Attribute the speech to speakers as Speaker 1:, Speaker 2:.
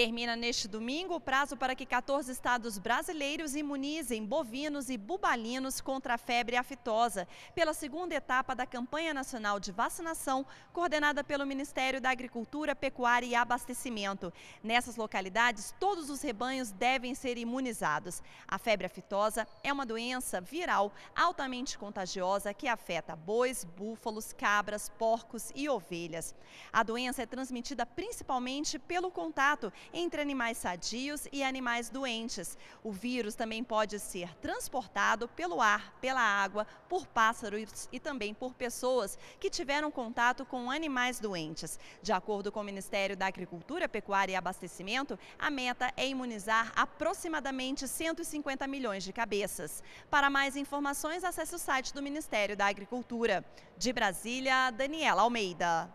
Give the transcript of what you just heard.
Speaker 1: Termina neste domingo o prazo para que 14 estados brasileiros imunizem bovinos e bubalinos contra a febre aftosa, pela segunda etapa da campanha nacional de vacinação, coordenada pelo Ministério da Agricultura, Pecuária e Abastecimento. Nessas localidades, todos os rebanhos devem ser imunizados. A febre aftosa é uma doença viral altamente contagiosa que afeta bois, búfalos, cabras, porcos e ovelhas. A doença é transmitida principalmente pelo contato entre animais sadios e animais doentes. O vírus também pode ser transportado pelo ar, pela água, por pássaros e também por pessoas que tiveram contato com animais doentes. De acordo com o Ministério da Agricultura, Pecuária e Abastecimento, a meta é imunizar aproximadamente 150 milhões de cabeças. Para mais informações, acesse o site do Ministério da Agricultura. De Brasília, Daniela Almeida.